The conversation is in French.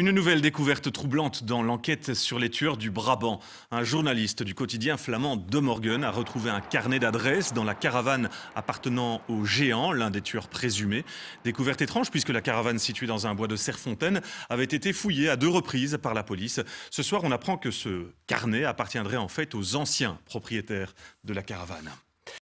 Une nouvelle découverte troublante dans l'enquête sur les tueurs du Brabant. Un journaliste du quotidien flamand De Morgan a retrouvé un carnet d'adresses dans la caravane appartenant au géant, l'un des tueurs présumés. Découverte étrange puisque la caravane située dans un bois de Serrefontaine avait été fouillée à deux reprises par la police. Ce soir, on apprend que ce carnet appartiendrait en fait aux anciens propriétaires de la caravane.